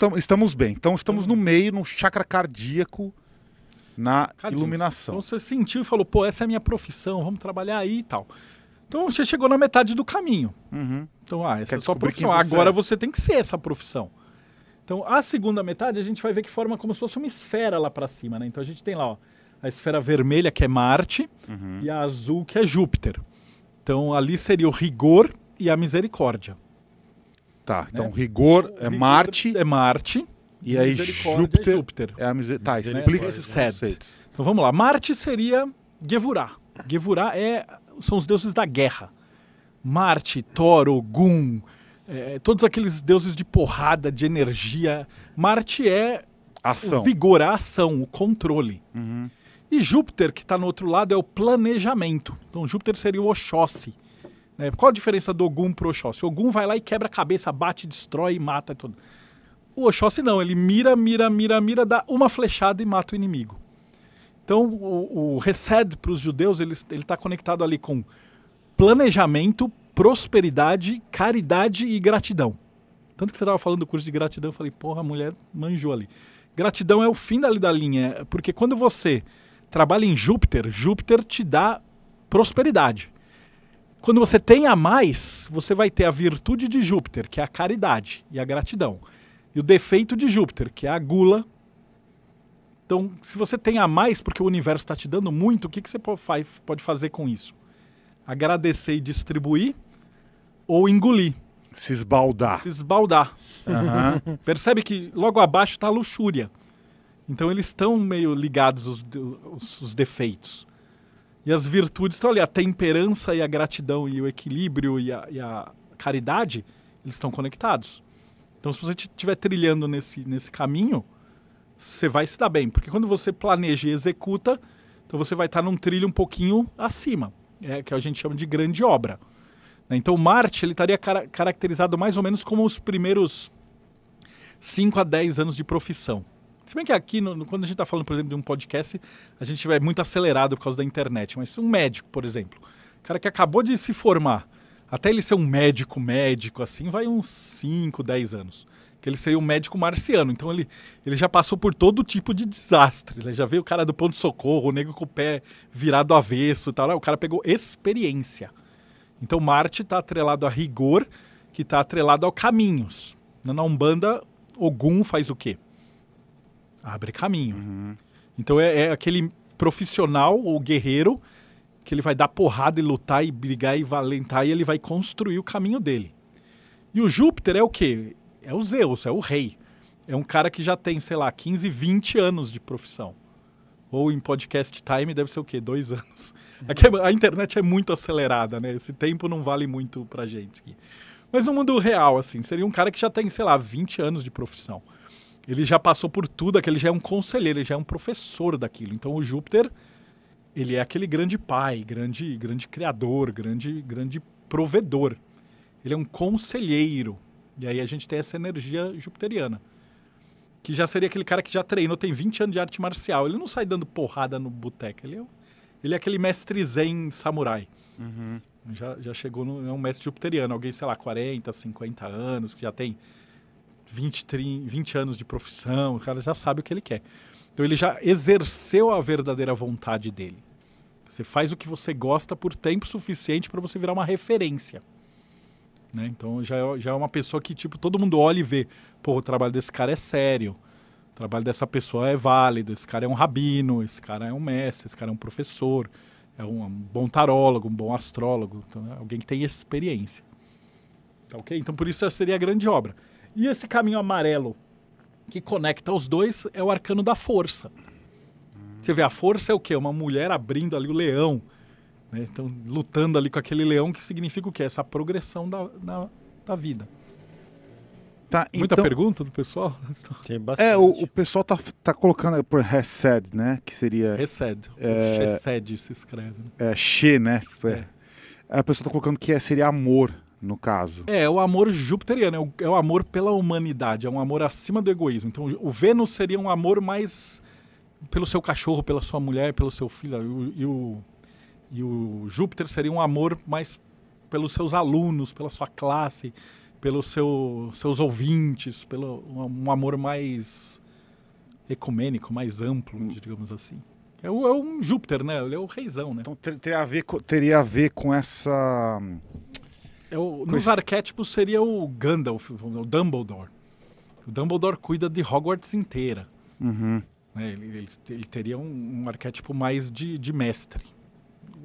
Então estamos bem. Então estamos no uhum. meio, no chakra cardíaco, na iluminação. Então você sentiu e falou, pô, essa é a minha profissão, vamos trabalhar aí e tal. Então você chegou na metade do caminho. Uhum. Então, ah, essa Quer é sua profissão. Você Agora é. você tem que ser essa profissão. Então, a segunda metade a gente vai ver que forma como se fosse uma esfera lá para cima, né? Então a gente tem lá, ó, a esfera vermelha que é Marte uhum. e a azul que é Júpiter. Então ali seria o rigor e a misericórdia. Tá, né? então né? rigor é rigor Marte. É Marte. E aí Júpiter, é Júpiter. É a miser... Tá, explica esses é conceitos. Então vamos lá. Marte seria Gevurá Gevurá é, são os deuses da guerra. Marte, Thor Ogum é, todos aqueles deuses de porrada, de energia. Marte é ação. o vigor, a ação, o controle. Uhum. E Júpiter, que está no outro lado, é o planejamento. Então Júpiter seria o Oxóssi, né? Qual a diferença do Ogum pro Oxóssi? O Ogum vai lá e quebra a cabeça, bate, destrói, mata e tudo. O Oxóssi não, ele mira, mira, mira, mira, dá uma flechada e mata o inimigo. Então o, o Resed para os judeus, ele está conectado ali com planejamento, prosperidade, caridade e gratidão. Tanto que você estava falando do curso de gratidão, eu falei, porra, a mulher manjou ali. Gratidão é o fim dali da linha, é, porque quando você trabalha em Júpiter, Júpiter te dá prosperidade. Quando você tem a mais, você vai ter a virtude de Júpiter, que é a caridade e a gratidão, e o defeito de Júpiter, que é a gula. Então, se você tem a mais, porque o universo está te dando muito, o que, que você pode fazer com isso? Agradecer e distribuir ou engolir. Se esbaldar. Se esbaldar. Uhum. Percebe que logo abaixo está a luxúria. Então, eles estão meio ligados os, os, os defeitos. E as virtudes estão ali, a temperança e a gratidão e o equilíbrio e a, e a caridade, eles estão conectados. Então, se você estiver trilhando nesse, nesse caminho, você vai se dar bem. Porque quando você planeja e executa, então você vai estar num trilho um pouquinho acima, é, que a gente chama de grande obra. Né? Então, Marte ele estaria car caracterizado mais ou menos como os primeiros 5 a 10 anos de profissão. Se bem que aqui, no, quando a gente está falando, por exemplo, de um podcast, a gente vai muito acelerado por causa da internet. Mas um médico, por exemplo, cara que acabou de se formar, até ele ser um médico médico, assim, vai uns 5, 10 anos. Que ele seria um médico marciano. Então ele, ele já passou por todo tipo de desastre. Ele né, já veio o cara do ponto-socorro, o negro com o pé virado avesso e tal. Lá. O cara pegou experiência. Então Marte está atrelado a rigor, que está atrelado a caminhos. Né, na Umbanda, Ogum faz o quê? Abre caminho. Uhum. Então é, é, aquele profissional ou guerreiro que ele vai dar porrada e lutar e brigar e valentar e ele vai construir o caminho dele. E o Júpiter é o quê? É o Zeus, é o rei. É um cara que já tem, sei lá, 15, 20 anos de profissão. Ou em podcast time deve ser o quê? Dois anos. Uhum. Aqui é a internet é muito acelerada, né? Esse tempo não vale muito pra gente. Mas no mundo real, assim, seria um cara que já tem, sei lá, 20 anos de profissão. Ele já passou por tudo, aquele já é um conselheiro, ele já é um professor daquilo. Então o Júpiter, ele é aquele grande pai, grande, grande criador, grande, grande provedor. Ele é um conselheiro. E aí a gente tem essa energia jupiteriana. Que já seria aquele cara que já treinou, tem 20 anos de arte marcial. Ele não sai dando porrada no boteco. Ele, é, ele é aquele mestre zen samurai. Uhum. Já, já chegou no. É um mestre jupiteriano, alguém, sei lá, 40, 50 anos, que já tem 20, 30, 20 anos de profissão, o cara já sabe o que ele quer. Então ele já exerceu a verdadeira vontade dele. Você faz o que você gosta por tempo suficiente para você virar uma referência. Né? Então já é, já é uma pessoa que tipo todo mundo olha e vê, pô, o trabalho desse cara é sério. O trabalho dessa pessoa é válido, esse cara é um rabino, esse cara é um mestre, esse cara é um professor, é um, um bom tarólogo, um bom astrólogo, então, né? alguém que tem experiência. Tá ok? Então por isso seria a grande obra. E esse caminho amarelo que conecta os dois é o arcano da força. Você vê, a força é o quê? Uma mulher abrindo ali o leão. Né? Então, lutando ali com aquele leão, que significa o quê? Essa progressão da, da, da vida. Tá, Muita então, pergunta do pessoal? Tem bastante. É, o, o, pessoal tá, tá colocando é, por Resed, né? Que seria. Resed. É, se escreve. Né? É, che né? É. É. A pessoa tá colocando que é, seria amor no caso. É, é, o amor jupiteriano, é, é o, amor pela humanidade, é um amor acima do egoísmo. Então, o Vênus seria um amor mais pelo seu cachorro, pela sua mulher, pelo seu filho. E o, e o Júpiter seria um amor mais pelos seus alunos, pela sua classe, pelos seu, seus ouvintes, pelo um, amor mais ecumênico, mais amplo, hum. digamos assim. É, o, é um Júpiter, né? Ele é o reizão, né? Então ter, ter a ver, teria a ver com essa é o, nos arquétipos seria o Gandalf, o Dumbledore. O Dumbledore cuida de Hogwarts inteira. Uhum. Né? Ele, ele, ele, teria um, um, arquétipo mais de, de mestre,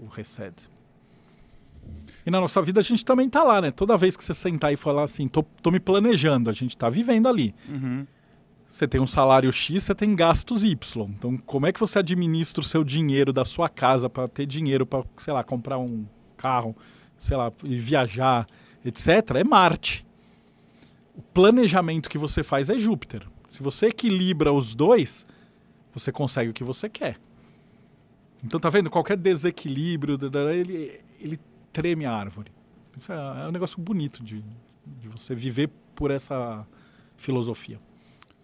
o Reced. E na nossa vida a gente também tá lá, né? Toda vez que você sentar e falar assim, tô, tô me planejando, a gente tá vivendo ali. Uhum. Você tem um salário X, você tem gastos Y. Então, como é que você administra o seu dinheiro da sua casa para ter dinheiro para, sei lá, comprar um carro? sei lá, e viajar, etc., é Marte. O planejamento que você faz é Júpiter. Se você equilibra os dois, você consegue o que você quer. Então tá vendo? Qualquer desequilíbrio, ele, ele treme a árvore. Isso é, é, um negócio bonito de, de você viver por essa filosofia.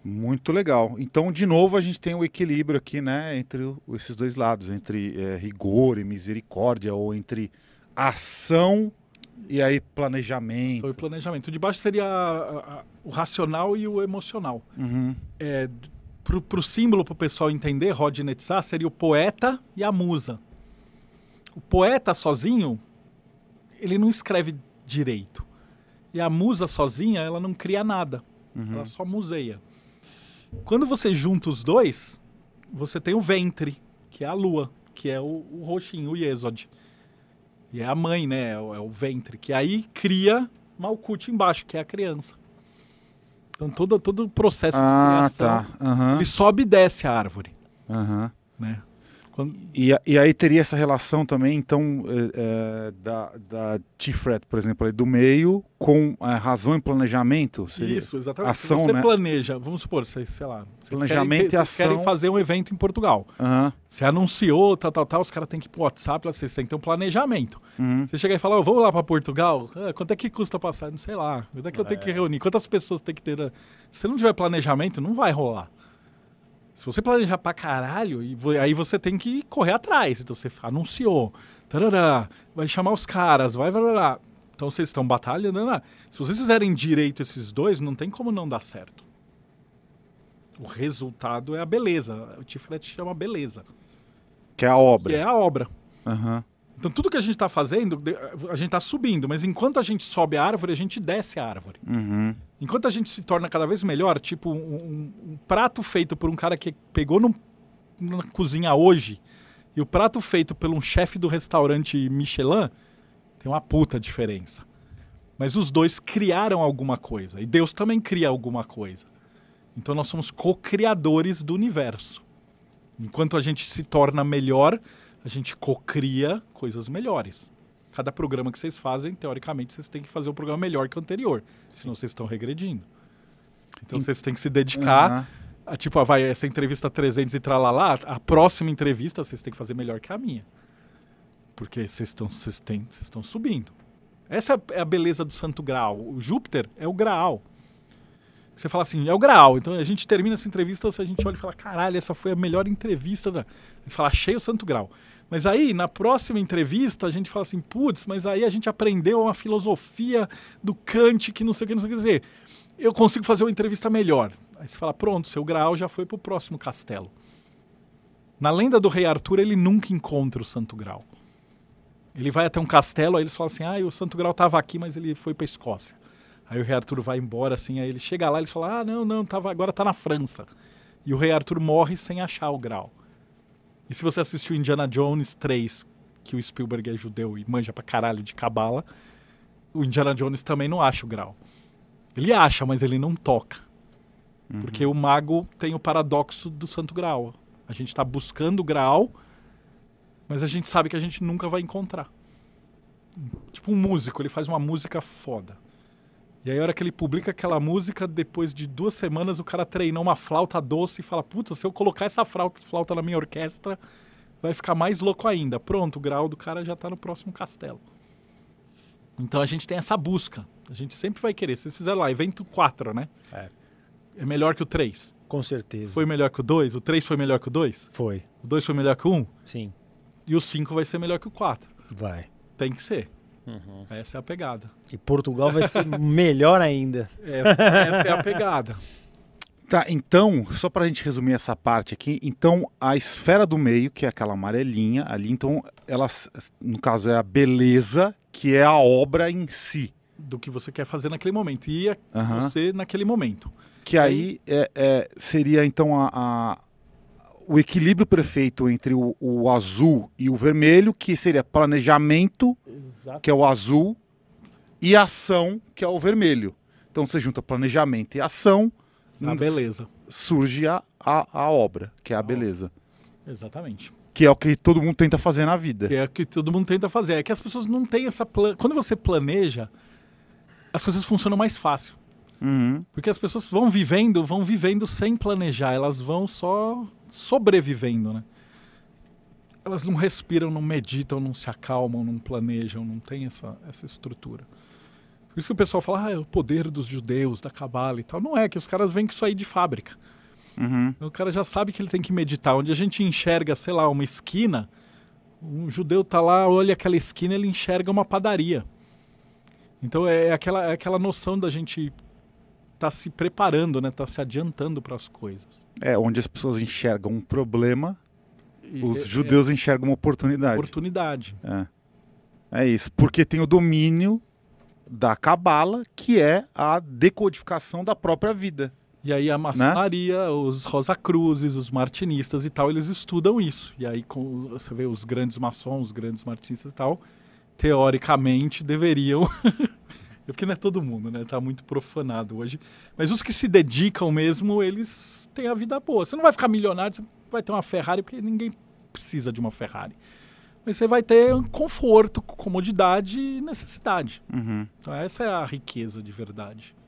Muito legal. Então, de novo, a gente tem o um equilíbrio aqui, né, entre esses dois lados, entre é, rigor e misericórdia, ou entre ação e aí planejamento. Foi planejamento. De baixo seria a, a, o racional e o emocional. Uhum. É, pro, pro símbolo pro pessoal entender, Rodney Tsar seria o poeta e a musa. O poeta sozinho, ele não escreve direito. E a musa sozinha, ela não cria nada. Uhum. Ela só museia. Quando você junta os dois, você tem o ventre, que é a lua, que é o, o roxinho, o Yesod. E é a mãe, né? É, é o, ventre. Que aí cria Malkuth embaixo, que é a criança. Então todo, todo o processo ah, de criação. Tá. Uhum. Ele sobe e desce a árvore. Uhum. Né? Quando... E, e, aí teria essa relação também, então, é, é da, da T-Fret, por exemplo, do meio com a razão e planejamento? Seria Isso, exatamente. Ação, você né? planeja, vamos supor, você, sei lá, planejamento querem, e ação. querem fazer um evento em Portugal. Uhum. Você anunciou, tal, tal, tal, os caras têm que ir pro WhatsApp, vocês Tem que ter um planejamento. Uhum. Você chega e fala, oh, vamos lá para Portugal, ah, quanto é que custa passar? Não sei lá, quanto é que eu tenho que é. reunir, quantas pessoas tem que ter? Né? Se não tiver planejamento, não vai rolar. Se você planejar pra caralho, aí você tem que correr atrás. Então você anunciou, tarará, vai chamar os caras, vai, vai, lá. Então vocês estão batalhando. Lá. Né? Se vocês fizerem direito esses dois, não tem como não dar certo. O resultado é a beleza. O Tiferet chama beleza. Que é a obra. Que é a obra. Aham. Uhum. Então tudo que a gente está fazendo, a gente está subindo, mas enquanto a gente sobe a árvore, a gente desce a árvore. Uhum. Enquanto a gente se torna cada vez melhor, tipo um, um prato feito por um cara que pegou no, na cozinha hoje e o prato feito por um chefe do restaurante Michelin, tem uma puta diferença. Mas os dois criaram alguma coisa e Deus também cria alguma coisa. Então nós somos co-criadores do universo. Enquanto a gente se torna melhor, a gente cocria coisas melhores. Cada programa que vocês fazem, teoricamente, vocês têm que fazer um programa melhor que o anterior, Sim. senão vocês estão regredindo. Então vocês têm que se dedicar uhum. a, tipo, ah, vai, essa entrevista 300 e tralalá, a próxima entrevista vocês têm que fazer melhor que a minha. Porque vocês estão vocês estão subindo. Essa é a é beleza do santo grau. O Júpiter é o graal. Você fala assim, é o grau. Então a gente termina essa entrevista, a gente olha e fala, caralho, essa foi a melhor entrevista. Da... A gente fala, achei o santo grau. Mas aí, na próxima entrevista, a gente fala assim, putz, mas aí a gente aprendeu uma filosofia do Kant que não sei o que, não sei o que dizer. Eu consigo fazer uma entrevista melhor. Aí você fala, pronto, seu grau já foi pro próximo castelo. Na lenda do rei Arthur, ele nunca encontra o santo grau. Ele vai até um castelo, aí eles falam assim, ah, o santo grau estava aqui, mas ele foi para Escócia. Aí o Rei Arthur vai embora, assim, aí ele chega lá e fala: Ah, não, não, tava, agora tá na França. E o Rei Arthur morre sem achar o grau. E se você assistiu Indiana Jones 3, que o Spielberg é judeu e manja pra caralho de cabala, o Indiana Jones também não acha o grau. Ele acha, mas ele não toca. Uhum. Porque o mago tem o paradoxo do santo grau. A gente tá buscando o grau, mas a gente sabe que a gente nunca vai encontrar. Tipo um músico, ele faz uma música foda. E aí, a hora que ele publica aquela música, depois de duas semanas, o cara treinou uma flauta doce e fala: Putz, se eu colocar essa flauta, na minha orquestra, vai ficar mais louco ainda. Pronto, o grau do cara já tá no próximo castelo. Então a gente tem essa busca. A gente sempre vai querer. Se fizer lá, evento 4, né? É. É melhor que o 3. Com certeza. Foi melhor que o 2? O 3 foi melhor que o 2? Foi. O 2 foi melhor que o 1? Um? Sim. E o 5 vai ser melhor que o 4? Vai. Tem que ser. Uhum. Essa é a pegada. E Portugal vai ser melhor ainda. Essa, é, essa é a pegada. Tá, então, só para a gente resumir essa parte aqui, então a esfera do meio, que é aquela amarelinha ali, então ela, no caso, é a beleza, que é a obra em si. Do que você quer fazer naquele momento. E a, uhum. você naquele momento. Que aí é, é, seria então a, a, o equilíbrio perfeito entre o, o, azul e o vermelho, que seria planejamento, Exato. que é o azul, e ação, que é o vermelho. Então você junta planejamento e ação. A hum, beleza. Surge a, a, a, obra, que é a beleza. Exatamente. Que é o que todo mundo tenta fazer na vida. Que é o que todo mundo tenta fazer. É que as pessoas não têm essa. Plan... Quando você planeja, as coisas funcionam mais fácil. Uhum. Porque as pessoas vão vivendo, vão vivendo sem planejar, elas vão só sobrevivendo, né? Elas não respiram, não meditam, não se acalmam, não planejam, não tem essa, essa estrutura. Por isso que o pessoal fala, ah, é o poder dos judeus, da cabala e tal. Não é, que os caras vêm com isso aí é de fábrica. Uhum. O cara já sabe que ele tem que meditar. Onde a gente enxerga, sei lá, uma esquina, um judeu tá lá, olha aquela esquina, ele enxerga uma padaria. Então é, é aquela, é aquela noção da gente tá se preparando, né? Tá se adiantando para as coisas. É, onde as pessoas enxergam um problema, e os é, é. judeus é, enxergam uma oportunidade. Oportunidade. É. É isso, porque tem o domínio da cabala, que é a decodificação da própria vida. E aí a maçonaria, né? os rosacruzes, os martinistas e tal, eles estudam isso. E aí com, você vê os grandes maçons, os grandes martinistas e tal, teoricamente deveriam É porque não é todo mundo, né? Tá muito profanado hoje. Mas os que se dedicam mesmo, eles têm a vida boa. Você não vai ficar milionário, você vai ter uma Ferrari, porque ninguém precisa de uma Ferrari. Mas você vai ter conforto, comodidade e necessidade. Uhum. Então, essa é a riqueza de verdade.